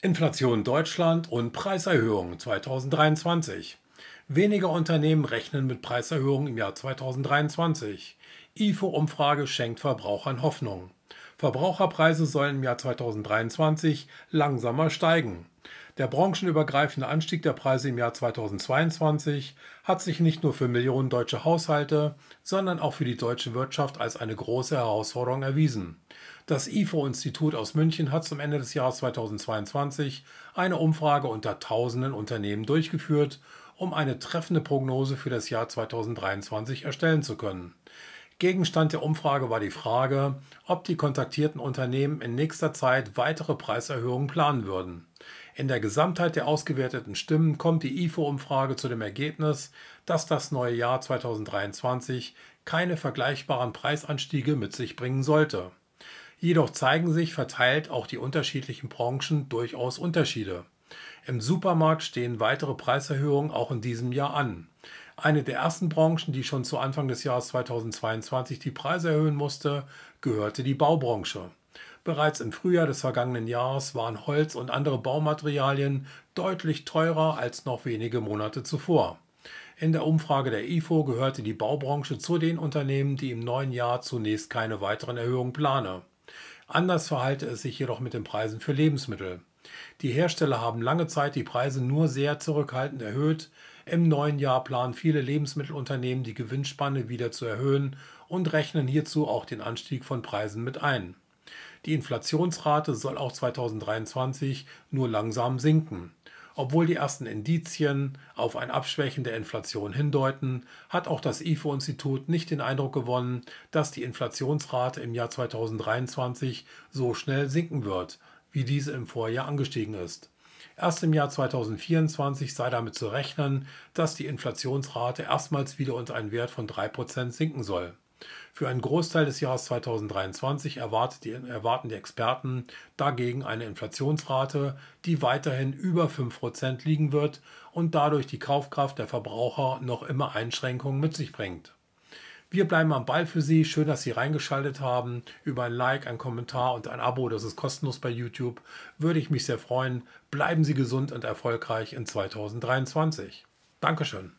Inflation Deutschland und Preiserhöhungen 2023. Weniger Unternehmen rechnen mit Preiserhöhungen im Jahr 2023. IFO-Umfrage schenkt Verbrauchern Hoffnung. Verbraucherpreise sollen im Jahr 2023 langsamer steigen. Der branchenübergreifende Anstieg der Preise im Jahr 2022 hat sich nicht nur für Millionen deutsche Haushalte, sondern auch für die deutsche Wirtschaft als eine große Herausforderung erwiesen. Das IFO-Institut aus München hat zum Ende des Jahres 2022 eine Umfrage unter tausenden Unternehmen durchgeführt, um eine treffende Prognose für das Jahr 2023 erstellen zu können. Gegenstand der Umfrage war die Frage, ob die kontaktierten Unternehmen in nächster Zeit weitere Preiserhöhungen planen würden. In der Gesamtheit der ausgewerteten Stimmen kommt die IFO-Umfrage zu dem Ergebnis, dass das neue Jahr 2023 keine vergleichbaren Preisanstiege mit sich bringen sollte. Jedoch zeigen sich verteilt auch die unterschiedlichen Branchen durchaus Unterschiede. Im Supermarkt stehen weitere Preiserhöhungen auch in diesem Jahr an. Eine der ersten Branchen, die schon zu Anfang des Jahres 2022 die Preise erhöhen musste, gehörte die Baubranche. Bereits im Frühjahr des vergangenen Jahres waren Holz und andere Baumaterialien deutlich teurer als noch wenige Monate zuvor. In der Umfrage der IFO gehörte die Baubranche zu den Unternehmen, die im neuen Jahr zunächst keine weiteren Erhöhungen plane. Anders verhalte es sich jedoch mit den Preisen für Lebensmittel. Die Hersteller haben lange Zeit die Preise nur sehr zurückhaltend erhöht. Im neuen Jahr planen viele Lebensmittelunternehmen die Gewinnspanne wieder zu erhöhen und rechnen hierzu auch den Anstieg von Preisen mit ein. Die Inflationsrate soll auch 2023 nur langsam sinken. Obwohl die ersten Indizien auf ein Abschwächen der Inflation hindeuten, hat auch das IFO-Institut nicht den Eindruck gewonnen, dass die Inflationsrate im Jahr 2023 so schnell sinken wird, wie diese im Vorjahr angestiegen ist. Erst im Jahr 2024 sei damit zu rechnen, dass die Inflationsrate erstmals wieder unter einen Wert von 3% sinken soll. Für einen Großteil des Jahres 2023 die, erwarten die Experten dagegen eine Inflationsrate, die weiterhin über 5% liegen wird und dadurch die Kaufkraft der Verbraucher noch immer Einschränkungen mit sich bringt. Wir bleiben am Ball für Sie. Schön, dass Sie reingeschaltet haben. Über ein Like, ein Kommentar und ein Abo, das ist kostenlos bei YouTube, würde ich mich sehr freuen. Bleiben Sie gesund und erfolgreich in 2023. Dankeschön.